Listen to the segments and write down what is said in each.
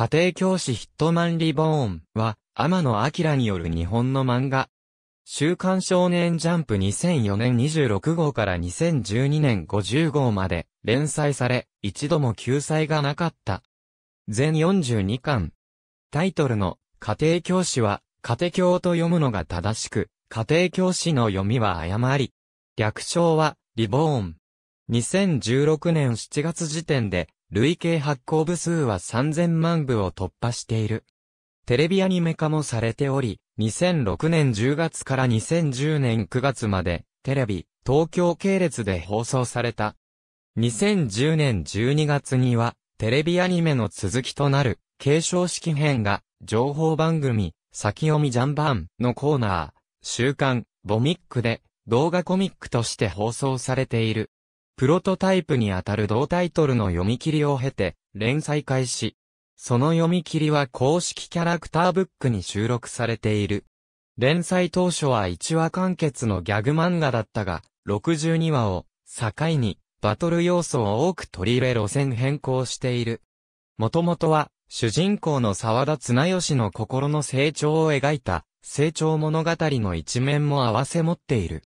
家庭教師ヒットマンリボーンは、天野明による日本の漫画。週刊少年ジャンプ2004年26号から2012年50号まで連載され、一度も救済がなかった。全42巻。タイトルの家庭教師は、家庭教と読むのが正しく、家庭教師の読みは誤り。略称は、リボーン。2016年7月時点で、累計発行部数は3000万部を突破している。テレビアニメ化もされており、2006年10月から2010年9月まで、テレビ、東京系列で放送された。2010年12月には、テレビアニメの続きとなる、継承式編が、情報番組、先読みジャンバンのコーナー、週刊、ボミックで、動画コミックとして放送されている。プロトタイプにあたる同タイトルの読み切りを経て、連載開始。その読み切りは公式キャラクターブックに収録されている。連載当初は1話完結のギャグ漫画だったが、62話を境にバトル要素を多く取り入れ路線変更している。もともとは主人公の沢田綱吉の心の成長を描いた成長物語の一面も合わせ持っている。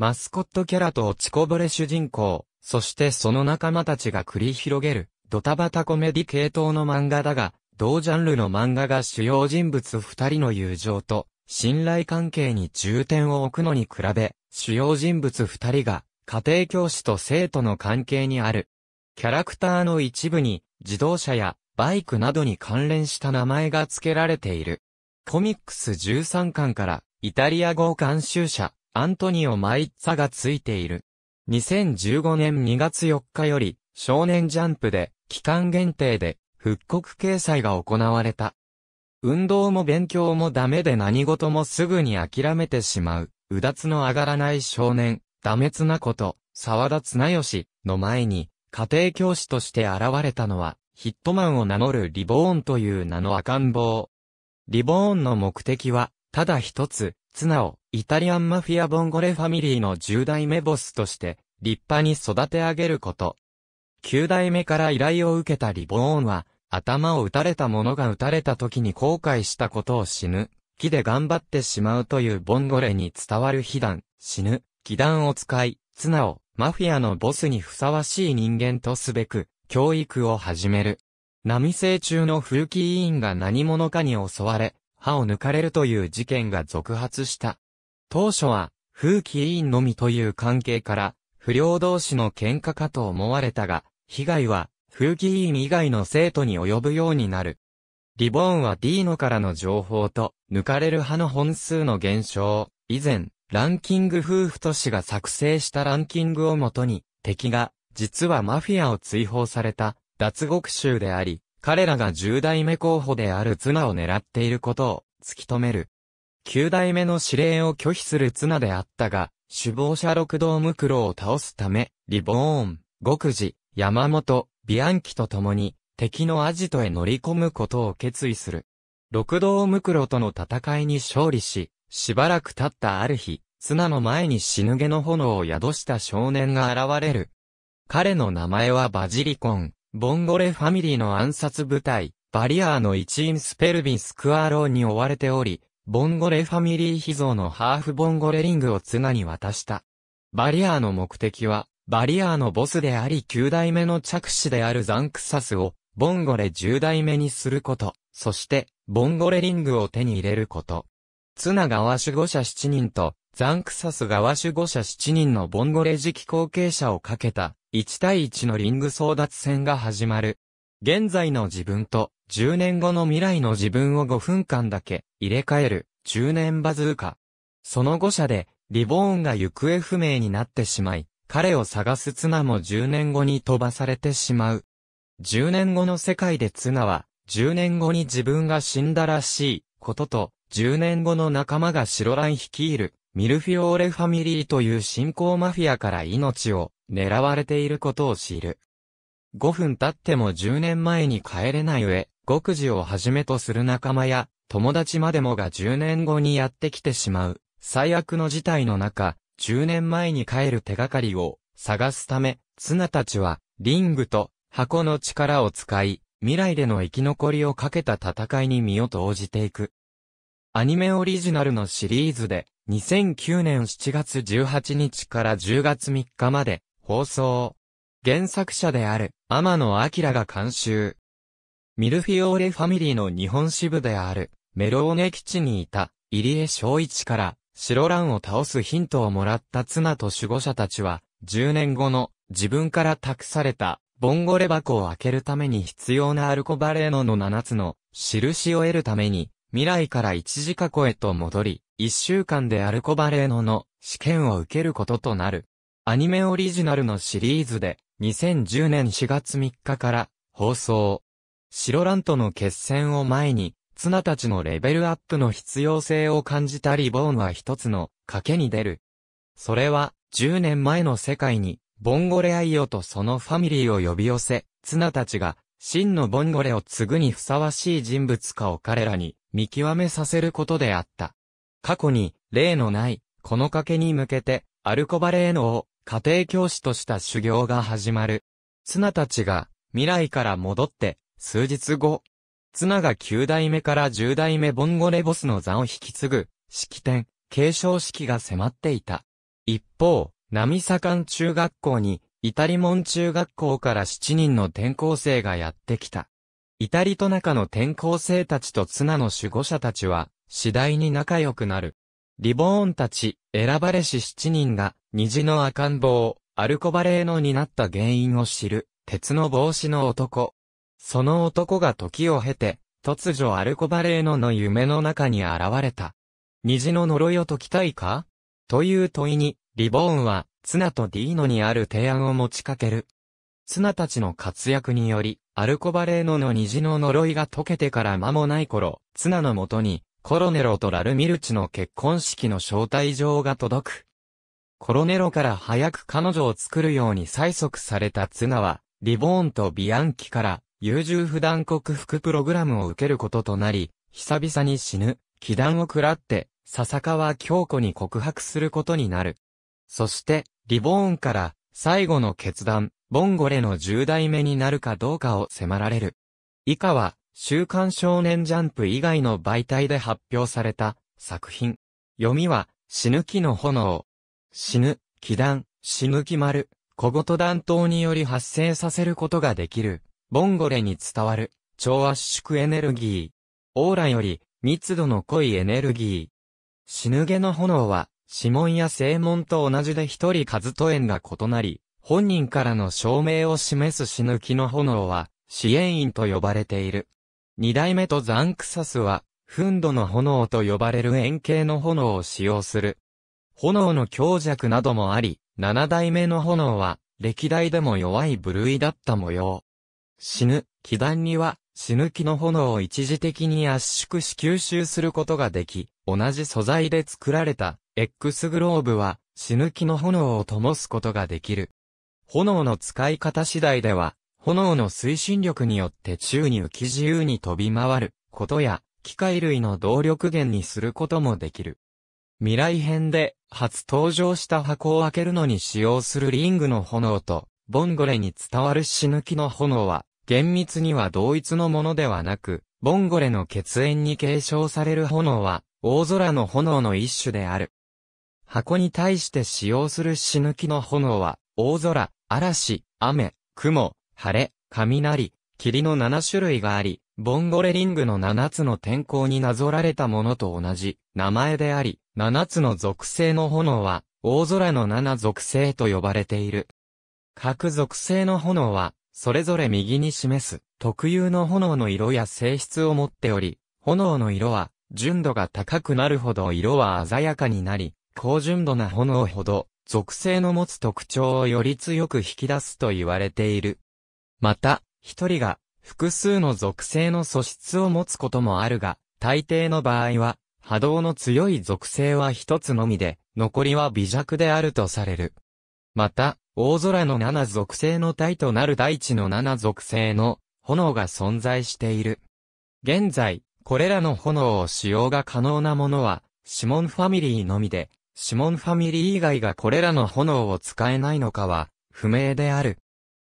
マスコットキャラと落ちこぼれ主人公、そしてその仲間たちが繰り広げる、ドタバタコメディ系統の漫画だが、同ジャンルの漫画が主要人物二人の友情と、信頼関係に重点を置くのに比べ、主要人物二人が、家庭教師と生徒の関係にある。キャラクターの一部に、自動車や、バイクなどに関連した名前が付けられている。コミックス13巻から、イタリア語監修者、アントニオ・マイッツァがついている。2015年2月4日より、少年ジャンプで、期間限定で、復刻掲載が行われた。運動も勉強もダメで何事もすぐに諦めてしまう、うだつの上がらない少年、ダメつなこと、沢田綱吉の前に、家庭教師として現れたのは、ヒットマンを名乗るリボーンという名の赤ん坊。リボーンの目的は、ただ一つ、綱をイタリアンマフィアボンゴレファミリーの10代目ボスとして、立派に育て上げること。9代目から依頼を受けたリボーンは、頭を打たれた者が打たれた時に後悔したことを死ぬ、木で頑張ってしまうというボンゴレに伝わる悲談、死ぬ、気断を使い、綱を、マフィアのボスにふさわしい人間とすべく、教育を始める。並生中の古木委員が何者かに襲われ、歯を抜かれるという事件が続発した。当初は、風紀委員のみという関係から、不良同士の喧嘩かと思われたが、被害は、風紀委員以外の生徒に及ぶようになる。リボーンはディーノからの情報と、抜かれる派の本数の減少、以前、ランキング夫婦都市が作成したランキングをもとに、敵が、実はマフィアを追放された、脱獄囚であり、彼らが10代目候補である綱を狙っていることを突き止める。九代目の指令を拒否する綱であったが、首謀者六道クロを倒すため、リボーン、極次、山本、ビアンキと共に、敵のアジトへ乗り込むことを決意する。六道クロとの戦いに勝利し、しばらく経ったある日、綱の前に死ぬ毛の炎を宿した少年が現れる。彼の名前はバジリコン、ボンゴレファミリーの暗殺部隊、バリアーの一員スペルビンスクアローに追われており、ボンゴレファミリー秘蔵のハーフボンゴレリングを綱に渡した。バリアーの目的は、バリアーのボスであり9代目の着手であるザンクサスを、ボンゴレ10代目にすること、そして、ボンゴレリングを手に入れること。ツナがワシュ7人と、ザンクサスが守護者7人のボンゴレ時期後継者をかけた、1対1のリング争奪戦が始まる。現在の自分と10年後の未来の自分を5分間だけ入れ替える10年バズーカ。その5社でリボーンが行方不明になってしまい、彼を探す綱も10年後に飛ばされてしまう。10年後の世界で綱は10年後に自分が死んだらしいことと10年後の仲間が白蘭率いるミルフィオーレファミリーという信仰マフィアから命を狙われていることを知る。5分経っても10年前に帰れない上、極事をはじめとする仲間や、友達までもが10年後にやってきてしまう、最悪の事態の中、10年前に帰る手がかりを探すため、綱たちは、リングと箱の力を使い、未来での生き残りをかけた戦いに身を投じていく。アニメオリジナルのシリーズで、2009年7月18日から10月3日まで放送。原作者である、天野明が監修。ミルフィオーレファミリーの日本支部である、メローネ基地にいた、入江昭一から、白蘭を倒すヒントをもらった妻と守護者たちは、10年後の、自分から託された、ボンゴレ箱を開けるために必要なアルコバレーノの7つの、印を得るために、未来から一時過去へと戻り、1週間でアルコバレーノの試験を受けることとなる。アニメオリジナルのシリーズで、2010年4月3日から放送。白ランとの決戦を前に、綱たちのレベルアップの必要性を感じたリボーンは一つの賭けに出る。それは、10年前の世界に、ボンゴレアイオとそのファミリーを呼び寄せ、綱たちが、真のボンゴレを継ぐにふさわしい人物かを彼らに見極めさせることであった。過去に、例のない、この賭けに向けて、アルコバレーノを家庭教師とした修行が始まる。綱たちが、未来から戻って、数日後、綱が9代目から10代目ボンゴレボスの座を引き継ぐ、式典、継承式が迫っていた。一方、波左間中学校に、イタリモン中学校から7人の転校生がやってきた。イタリと中の転校生たちと綱の守護者たちは、次第に仲良くなる。リボーンたち、選ばれし7人が、虹の赤ん坊、アルコバレーノになった原因を知る、鉄の帽子の男。その男が時を経て、突如アルコバレーノの夢の中に現れた。虹の呪いを解きたいかという問いに、リボーンは、ツナとディーノにある提案を持ちかける。ツナたちの活躍により、アルコバレーノの虹の呪いが解けてから間もない頃、ツナのもとに、コロネロとラルミルチの結婚式の招待状が届く。コロネロから早く彼女を作るように催促されたツナは、リボーンとビアンキから優柔不断克服プログラムを受けることとなり、久々に死ぬ、気弾を食らって、笹川京子に告白することになる。そして、リボーンから、最後の決断、ボンゴレの10代目になるかどうかを迫られる。以下は、週刊少年ジャンプ以外の媒体で発表された作品。読みは、死ぬ気の炎。死ぬ、気断、死ぬ気丸、小言断頭により発生させることができる、ボンゴレに伝わる、超圧縮エネルギー。オーラより、密度の濃いエネルギー。死ぬ毛の炎は、指紋や正門と同じで一人数と縁が異なり、本人からの証明を示す死ぬ気の炎は、支援員と呼ばれている。二代目とザンクサスは、フンドの炎と呼ばれる円形の炎を使用する。炎の強弱などもあり、七代目の炎は、歴代でも弱い部類だった模様。死ぬ、気団には、死ぬ気の炎を一時的に圧縮し吸収することができ、同じ素材で作られた、X グローブは、死ぬ気の炎を灯すことができる。炎の使い方次第では、炎の推進力によって宙に浮き自由に飛び回ることや、機械類の動力源にすることもできる。未来編で初登場した箱を開けるのに使用するリングの炎と、ボンゴレに伝わる死ぬ気の炎は、厳密には同一のものではなく、ボンゴレの血縁に継承される炎は、大空の炎の一種である。箱に対して使用する死ぬ気の炎は、大空、嵐、雨、雲、晴れ、雷、霧の7種類があり、ボンゴレリングの7つの天候になぞられたものと同じ名前であり、七つの属性の炎は、大空の七属性と呼ばれている。各属性の炎は、それぞれ右に示す、特有の炎の色や性質を持っており、炎の色は、純度が高くなるほど色は鮮やかになり、高純度な炎ほど、属性の持つ特徴をより強く引き出すと言われている。また、一人が、複数の属性の素質を持つこともあるが、大抵の場合は、波動の強い属性は一つのみで、残りは微弱であるとされる。また、大空の七属性の体となる大地の七属性の炎が存在している。現在、これらの炎を使用が可能なものは、シモンファミリーのみで、シモンファミリー以外がこれらの炎を使えないのかは、不明である。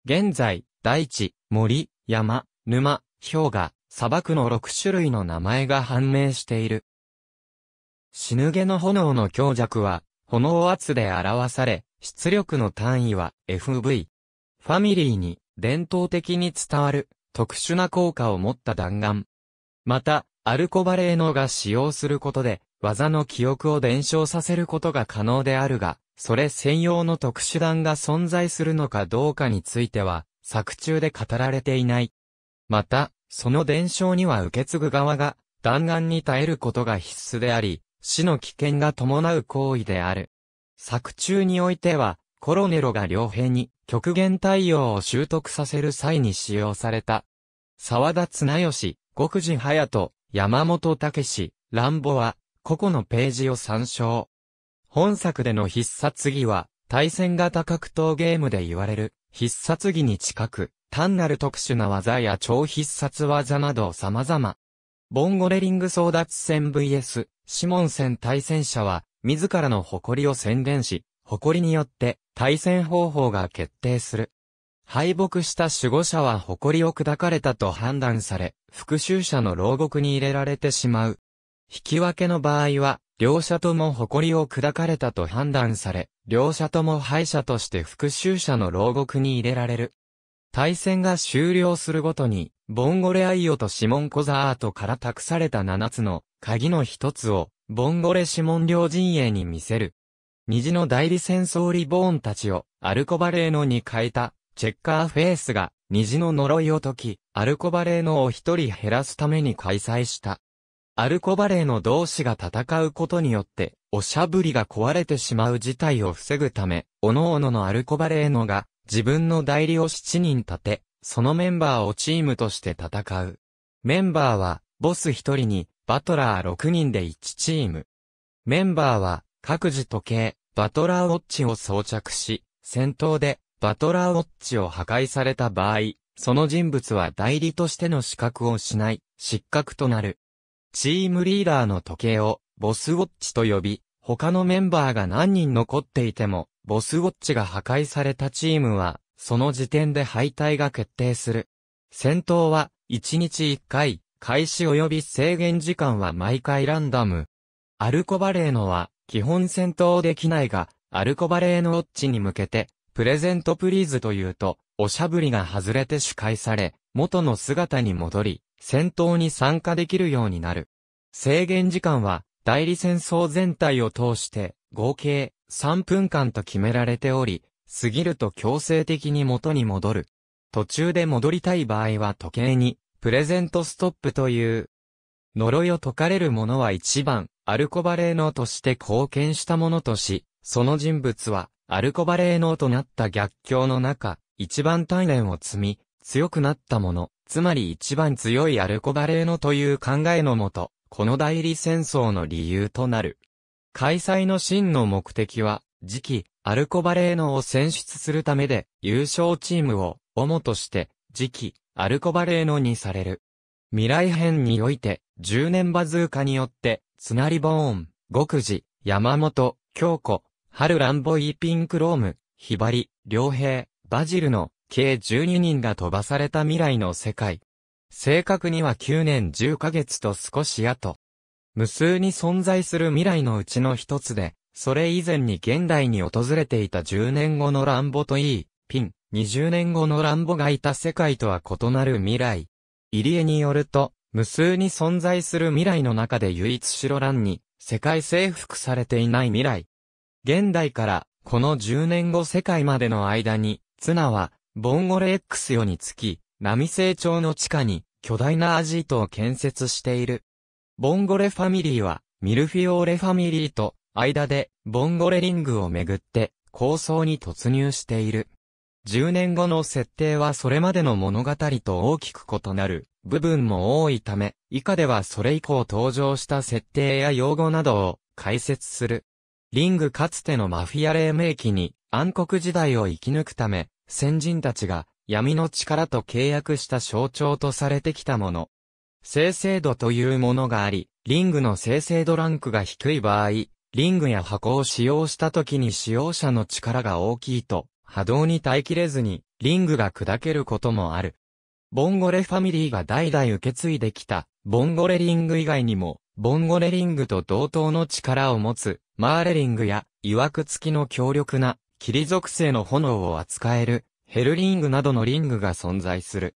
現在、大地、森、山、沼、氷河、砂漠の6種類の名前が判明している。死ぬ毛の炎の強弱は、炎圧で表され、出力の単位は FV。ファミリーに伝統的に伝わる特殊な効果を持った弾丸。また、アルコバレーノが使用することで、技の記憶を伝承させることが可能であるが、それ専用の特殊弾が存在するのかどうかについては、作中で語られていない。また、その伝承には受け継ぐ側が、弾丸に耐えることが必須であり、死の危険が伴う行為である。作中においては、コロネロが両兵に極限対応を習得させる際に使用された。沢田綱吉、極次隼人、山本武乱暴は、個々のページを参照。本作での必殺技は、対戦型格闘ゲームで言われる、必殺技に近く、単なる特殊な技や超必殺技など様々ボンゴレリング争奪戦 VS、シモン戦対戦者は、自らの誇りを宣言し、誇りによって対戦方法が決定する。敗北した守護者は誇りを砕かれたと判断され、復讐者の牢獄に入れられてしまう。引き分けの場合は、両者とも誇りを砕かれたと判断され、両者とも敗者として復讐者の牢獄に入れられる。対戦が終了するごとに、ボンゴレアイオとシモン・コザアートから託された7つの鍵の一つを、ボンゴレ・シモン領陣営に見せる。虹の代理戦争リボーンたちを、アルコバレーノに変えた、チェッカーフェイスが、虹の呪いを解き、アルコバレーノを一人減らすために開催した。アルコバレーノ同士が戦うことによって、おしゃぶりが壊れてしまう事態を防ぐため、各々のアルコバレーノが、自分の代理を7人立て、そのメンバーをチームとして戦う。メンバーは、ボス1人に、バトラー6人で1チーム。メンバーは、各自時計、バトラーウォッチを装着し、戦闘で、バトラーウォッチを破壊された場合、その人物は代理としての資格を失い、失格となる。チームリーダーの時計を、ボスウォッチと呼び、他のメンバーが何人残っていても、ボスウォッチが破壊されたチームは、その時点で敗退が決定する。戦闘は、1日1回、開始及び制限時間は毎回ランダム。アルコバレーノは、基本戦闘できないが、アルコバレーノウォッチに向けて、プレゼントプリーズというと、おしゃぶりが外れて主回され、元の姿に戻り、戦闘に参加できるようになる。制限時間は、代理戦争全体を通して、合計3分間と決められており、過ぎると強制的に元に戻る。途中で戻りたい場合は時計に、プレゼントストップという、呪いを解かれる者は一番、アルコバレーノとして貢献したものとし、その人物は、アルコバレーノとなった逆境の中、一番鍛錬を積み、強くなったもの、つまり一番強いアルコバレーノという考えのもと、この代理戦争の理由となる。開催の真の目的は、次期、アルコバレーノを選出するためで、優勝チームを、主として、次期、アルコバレーノにされる。未来編において、10年バズーカによって、つなりボーン、極次、山本、京子、春ランボイーピンクローム、ひばり、良平、バジルの、計12人が飛ばされた未来の世界。正確には9年10ヶ月と少し後。無数に存在する未来のうちの一つで、それ以前に現代に訪れていた10年後のランボといい、ピン、20年後のランボがいた世界とは異なる未来。入江によると、無数に存在する未来の中で唯一白乱に、世界征服されていない未来。現代から、この10年後世界までの間に、ツナは、ボンゴレ X 世につき、波成長の地下に、巨大なアジートを建設している。ボンゴレファミリーは、ミルフィオーレファミリーと、間で、ボンゴレリングをめぐって、構想に突入している。10年後の設定はそれまでの物語と大きく異なる部分も多いため、以下ではそれ以降登場した設定や用語などを解説する。リングかつてのマフィア黎明期に暗黒時代を生き抜くため、先人たちが闇の力と契約した象徴とされてきたもの。生成度というものがあり、リングの生成度ランクが低い場合、リングや箱を使用した時に使用者の力が大きいと、波動に耐えきれずに、リングが砕けることもある。ボンゴレファミリーが代々受け継いできた、ボンゴレリング以外にも、ボンゴレリングと同等の力を持つ、マーレリングや、曰く付きの強力な、霧属性の炎を扱える、ヘルリングなどのリングが存在する。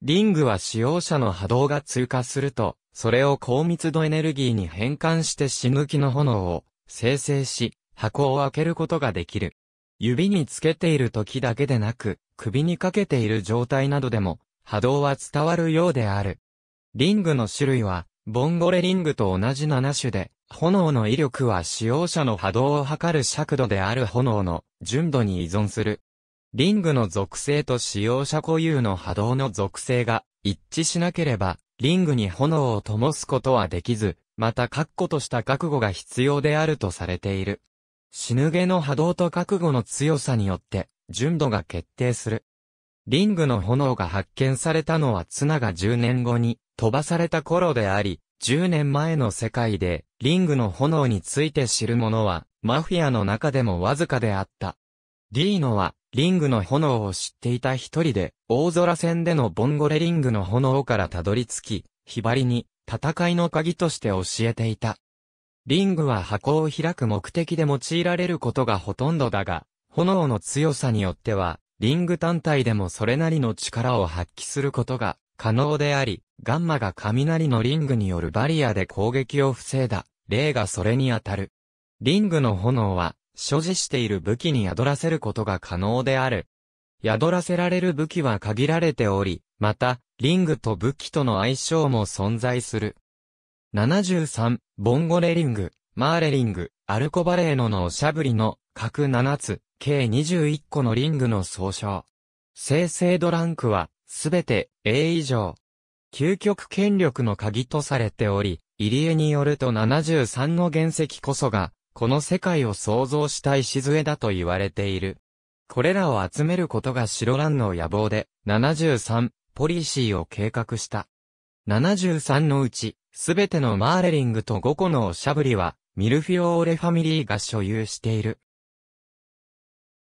リングは使用者の波動が通過すると、それを高密度エネルギーに変換して死ぬ気の炎を生成し、箱を開けることができる。指につけている時だけでなく、首にかけている状態などでも、波動は伝わるようである。リングの種類は、ボンゴレリングと同じ7種で、炎の威力は使用者の波動を測る尺度である炎の純度に依存する。リングの属性と使用者固有の波動の属性が一致しなければ、リングに炎を灯すことはできず、また確固とした覚悟が必要であるとされている。死ぬ毛の波動と覚悟の強さによって、純度が決定する。リングの炎が発見されたのは綱が10年後に飛ばされた頃であり、10年前の世界でリングの炎について知る者はマフィアの中でもわずかであった。ディーノはリングの炎を知っていた一人で大空戦でのボンゴレリングの炎からたどり着き、ひばりに戦いの鍵として教えていた。リングは箱を開く目的で用いられることがほとんどだが、炎の強さによっては、リング単体でもそれなりの力を発揮することが可能であり、ガンマが雷のリングによるバリアで攻撃を防いだ、例がそれに当たる。リングの炎は、所持している武器に宿らせることが可能である。宿らせられる武器は限られており、また、リングと武器との相性も存在する。73、ボンゴレリング、マーレリング、アルコバレーノのおしゃぶりの、各7つ、計21個のリングの総称。生成ドランクは、すべて A 以上。究極権力の鍵とされており、入江によると73の原石こそが、この世界を創造した礎だと言われている。これらを集めることが白蘭の野望で、73、ポリシーを計画した。73のうち、すべてのマーレリングと5個のおしゃぶりは、ミルフィオーレファミリーが所有している。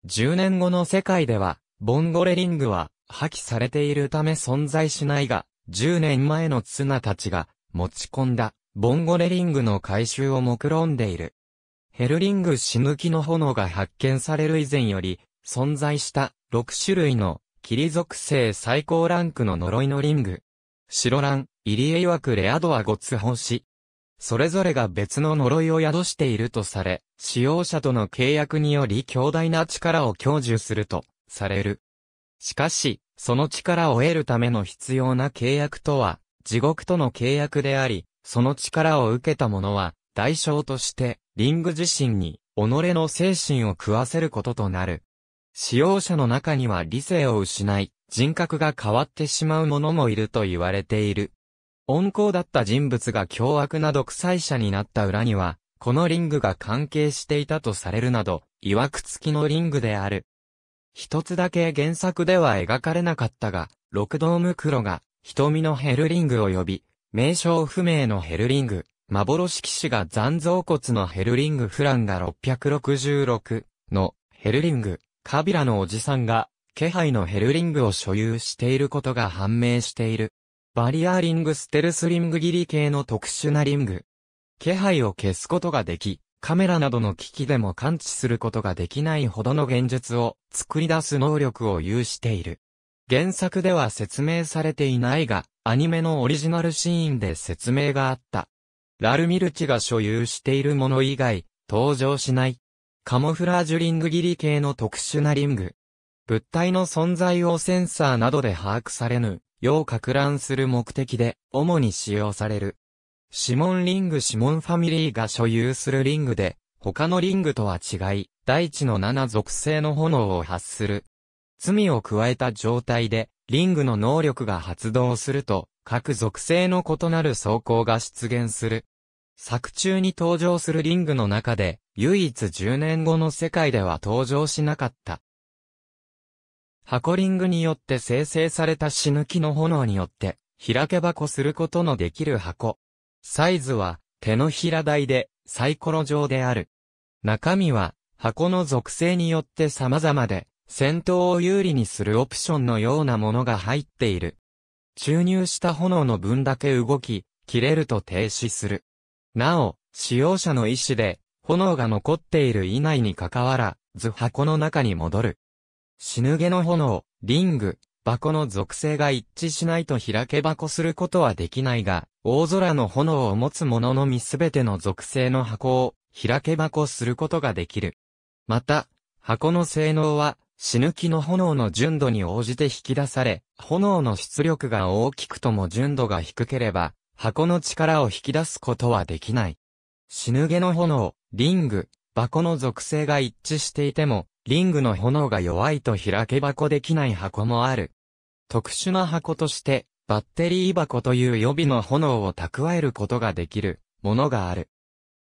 10年後の世界では、ボンゴレリングは破棄されているため存在しないが、10年前のツナたちが持ち込んだボンゴレリングの回収を目論んでいる。ヘルリング死ぬ気の炎が発見される以前より存在した6種類の霧属性最高ランクの呪いのリング。白ラン、入江曰くレア度はご通報し、それぞれが別の呪いを宿しているとされ、使用者との契約により強大な力を享受すると、される。しかし、その力を得るための必要な契約とは、地獄との契約であり、その力を受けた者は、代償として、リング自身に、己の精神を食わせることとなる。使用者の中には理性を失い、人格が変わってしまう者もいると言われている。温厚だった人物が凶悪な独裁者になった裏には、このリングが関係していたとされるなど、曰く付きのリングである。一つだけ原作では描かれなかったが、六道クロが、瞳のヘルリングを呼び、名称不明のヘルリング、幻騎士が残像骨のヘルリングフランが666のヘルリング。カビラのおじさんが、気配のヘルリングを所有していることが判明している。バリアーリングステルスリングギリ系の特殊なリング。気配を消すことができ、カメラなどの機器でも感知することができないほどの現実を作り出す能力を有している。原作では説明されていないが、アニメのオリジナルシーンで説明があった。ラルミルチが所有しているもの以外、登場しないカモフラージュリング切り系の特殊なリング。物体の存在をセンサーなどで把握されぬ、よう拡乱する目的で、主に使用される。指紋リング指紋ファミリーが所有するリングで、他のリングとは違い、大地の7属性の炎を発する。罪を加えた状態で、リングの能力が発動すると、各属性の異なる走行が出現する。作中に登場するリングの中で、唯一10年後の世界では登場しなかった。箱リングによって生成された死ぬ気の炎によって、開け箱することのできる箱。サイズは、手のひら台で、サイコロ状である。中身は、箱の属性によって様々で、戦闘を有利にするオプションのようなものが入っている。注入した炎の分だけ動き、切れると停止する。なお、使用者の意思で、炎が残っている以内に関わらず箱の中に戻る。死ぬ毛の炎、リング、箱の属性が一致しないと開け箱することはできないが、大空の炎を持つ者のみすべての属性の箱を開け箱することができる。また、箱の性能は、死ぬ気の炎の純度に応じて引き出され、炎の出力が大きくとも純度が低ければ、箱の力を引き出すことはできない。死ぬ毛の炎、リング、箱の属性が一致していても、リングの炎が弱いと開け箱できない箱もある。特殊な箱として、バッテリー箱という予備の炎を蓄えることができる、ものがある。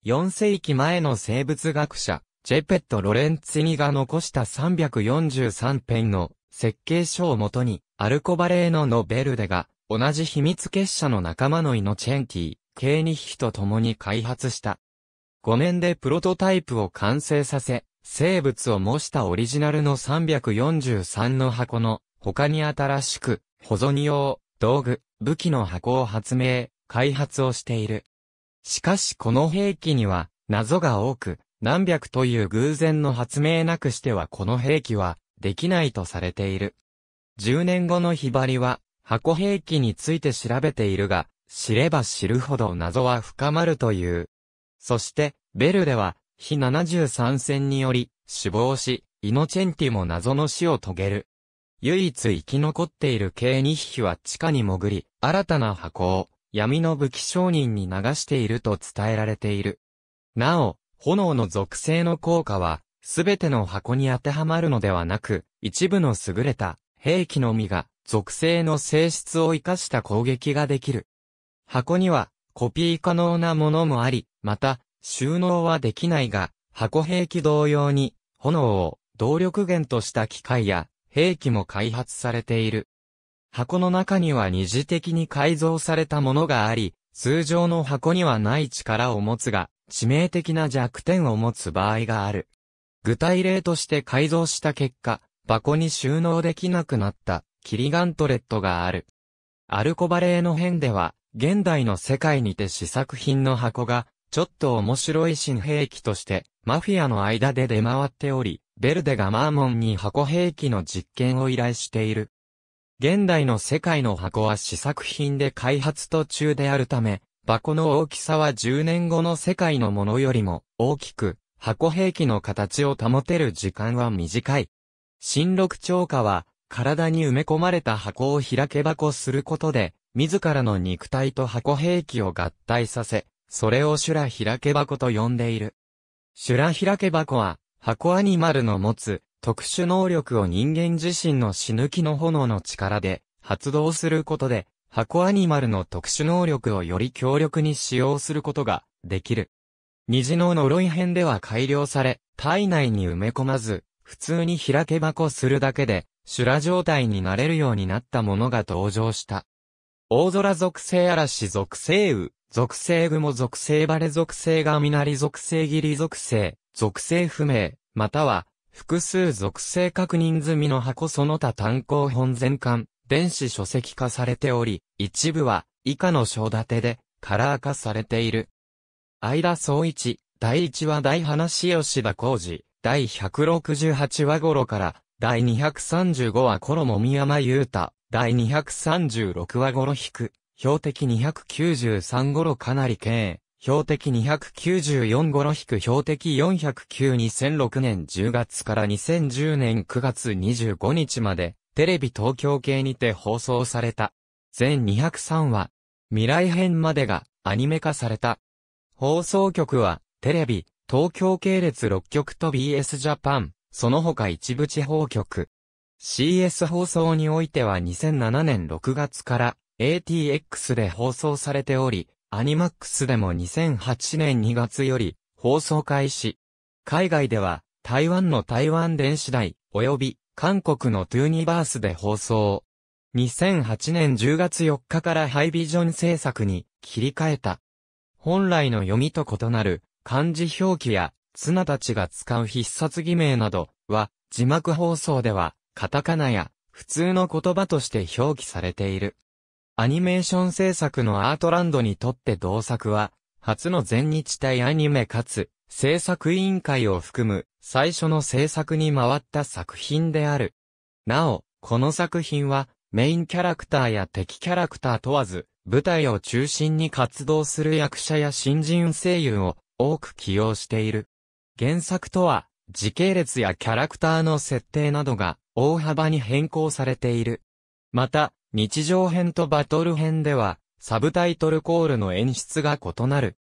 4世紀前の生物学者、ジェペット・ロレンツィニが残した343編の設計書をもとに、アルコバレーノノベルデが同じ秘密結社の仲間のイノチェンティ、ケーニヒと共に開発した。5年でプロトタイプを完成させ、生物を模したオリジナルの343の箱の、他に新しく、保存用、道具、武器の箱を発明、開発をしている。しかしこの兵器には、謎が多く、何百という偶然の発明なくしてはこの兵器は、できないとされている。10年後のひばりは、箱兵器について調べているが、知れば知るほど謎は深まるという。そして、ベルでは、非73戦により、死亡し、イノチェンティも謎の死を遂げる。唯一生き残っている計2匹は地下に潜り、新たな箱を闇の武器商人に流していると伝えられている。なお、炎の属性の効果は、すべての箱に当てはまるのではなく、一部の優れた兵器のみが属性の性質を生かした攻撃ができる。箱にはコピー可能なものもあり、また収納はできないが、箱兵器同様に炎を動力源とした機械や兵器も開発されている。箱の中には二次的に改造されたものがあり、通常の箱にはない力を持つが、致命的な弱点を持つ場合がある。具体例として改造した結果、箱に収納できなくなったキリガントレットがある。アルコバレーの編では、現代の世界にて試作品の箱が、ちょっと面白い新兵器として、マフィアの間で出回っており、ベルデがマーモンに箱兵器の実験を依頼している。現代の世界の箱は試作品で開発途中であるため、箱の大きさは10年後の世界のものよりも大きく、箱兵器の形を保てる時間は短い。新六超過は、体に埋め込まれた箱を開け箱することで、自らの肉体と箱兵器を合体させ、それを修羅開け箱と呼んでいる。修羅開け箱は、箱アニマルの持つ特殊能力を人間自身の死ぬ気の炎の力で発動することで、箱アニマルの特殊能力をより強力に使用することができる。虹の呪い編では改良され、体内に埋め込まず、普通に開け箱するだけで、修羅状態になれるようになったものが登場した。大空属性嵐属性雨、属性雲属性バレ属性が雷属性義理属性、属性不明、または、複数属性確認済みの箱その他単行本全巻、電子書籍化されており、一部は以下の章立てでカラー化されている。相田総一、第一話大話吉田浩二、第168話頃から、第235話頃もま山優太、第236話頃引く、標的293頃かなり軽、標的294頃引く標的4092006年10月から2010年9月25日まで、テレビ東京系にて放送された。全203話、未来編までがアニメ化された。放送局は、テレビ、東京系列6局と BS ジャパン、その他一部地方局。CS 放送においては2007年6月から ATX で放送されており、アニマックスでも2008年2月より放送開始。海外では台湾の台湾電子台及び韓国のトゥーニバースで放送。2008年10月4日からハイビジョン制作に切り替えた。本来の読みと異なる漢字表記や、綱たちが使う必殺偽名などは、字幕放送では、カタカナや、普通の言葉として表記されている。アニメーション制作のアートランドにとって同作は、初の全日体アニメかつ、制作委員会を含む最初の制作に回った作品である。なお、この作品はメインキャラクターや敵キャラクター問わず、舞台を中心に活動する役者や新人声優を多く起用している。原作とは、時系列やキャラクターの設定などが大幅に変更されている。また、日常編とバトル編では、サブタイトルコールの演出が異なる。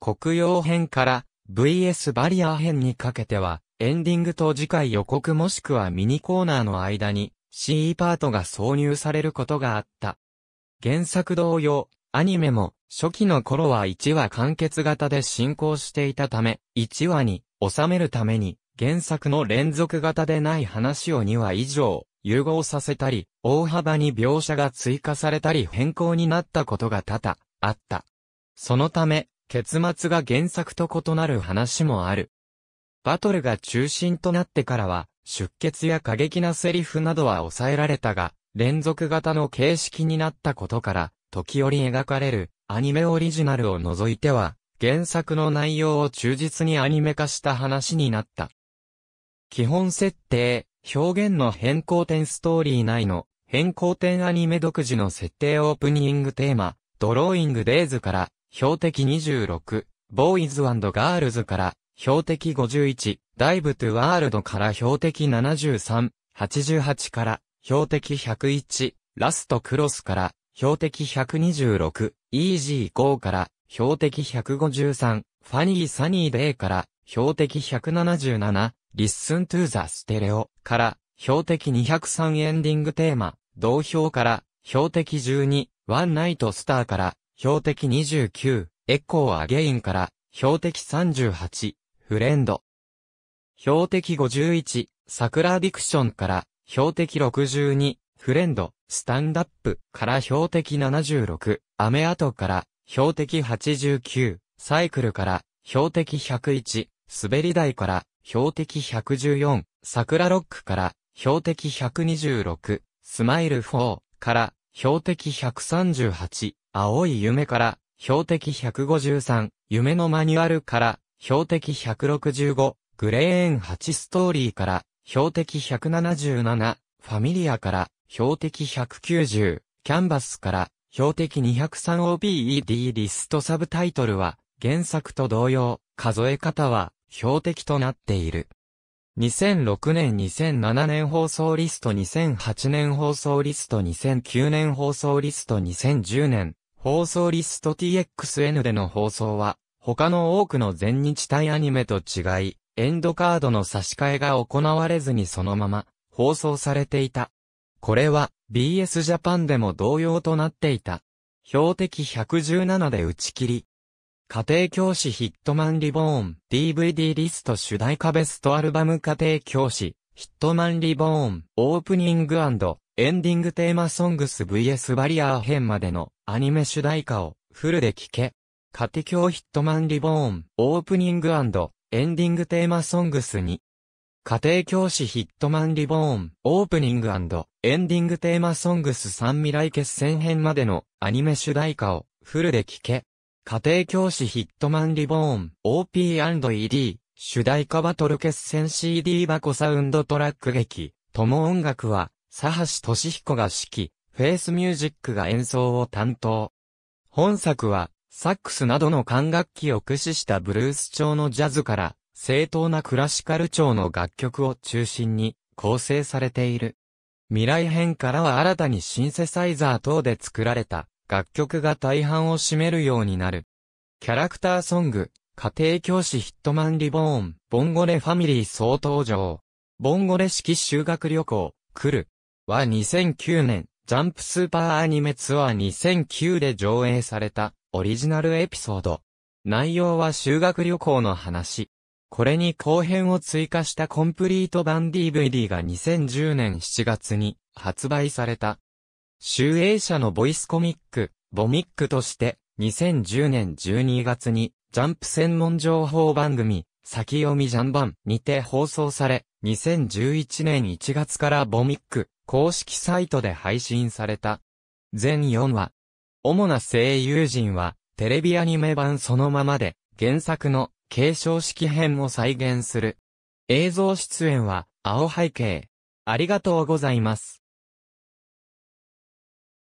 国用編から VS バリア編にかけては、エンディングと次回予告もしくはミニコーナーの間に CE パートが挿入されることがあった。原作同様、アニメも初期の頃は1話完結型で進行していたため、1話に収めるために、原作の連続型でない話を2話以上融合させたり、大幅に描写が追加されたり変更になったことが多々あった。そのため、結末が原作と異なる話もある。バトルが中心となってからは、出血や過激なセリフなどは抑えられたが、連続型の形式になったことから、時折描かれるアニメオリジナルを除いては、原作の内容を忠実にアニメ化した話になった。基本設定、表現の変更点ストーリー内の変更点アニメ独自の設定オープニングテーマ、ドローイングデイズから標的26、ボーイズガールズから標的51、ダイブトゥワールドから標的73、88から標的101、ラストクロスから標的126、EG5 から標的153、ファニーサニーデーから標的177、リッスントゥーザステレオから標的203エンディングテーマ、同票から標的12、ワンナイトスターから標的29、エコーアゲインから標的38、フレンド。標的51、サクラディクションから標的62、フレンド、スタンダップから標的76、アトから標的89、サイクルから標的101、滑り台から標的114、桜ロックから標的126、スマイル4から標的138、青い夢から標的153、夢のマニュアルから標的165、グレーン8ストーリーから標的177、ファミリアから標的190、キャンバスから、標的 203OBED リストサブタイトルは、原作と同様、数え方は、標的となっている。2006年2007年放送リスト2008年放送リスト2009年放送リスト2010年放送リスト TXN での放送は他の多くの全日体アニメと違いエンドカードの差し替えが行われずにそのまま放送されていた。これは BS ジャパンでも同様となっていた。標的117で打ち切り。家庭教師ヒットマンリボーン DVD リスト主題歌ベストアルバム家庭教師ヒットマンリボーンオープニングエンディングテーマソングス VS バリアー編までのアニメ主題歌をフルで聴け。家庭教ヒットマンリボーンオープニングエンディングテーマソングスに家庭教師ヒットマンリボーン、オープニングエンディングテーマソングス3未来決戦編までのアニメ主題歌をフルで聴け。家庭教師ヒットマンリボーン、OP&ED、主題歌バトル決戦 CD 箱サウンドトラック劇、友音楽は、佐橋俊彦が指揮、フェイスミュージックが演奏を担当。本作は、サックスなどの管楽器を駆使したブルース調のジャズから、正当なクラシカル調の楽曲を中心に構成されている。未来編からは新たにシンセサイザー等で作られた楽曲が大半を占めるようになる。キャラクターソング、家庭教師ヒットマンリボーン、ボンゴレファミリー総登場。ボンゴレ式修学旅行、来る。は2009年、ジャンプスーパーアニメツアー2009で上映されたオリジナルエピソード。内容は修学旅行の話。これに後編を追加したコンプリート版 DVD が2010年7月に発売された。集英社のボイスコミック、ボミックとして2010年12月にジャンプ専門情報番組、先読みジャンバンにて放送され、2011年1月からボミック公式サイトで配信された。全4話。主な声優陣は、テレビアニメ版そのままで、原作の継承式編を再現する。映像出演は、青背景。ありがとうございます。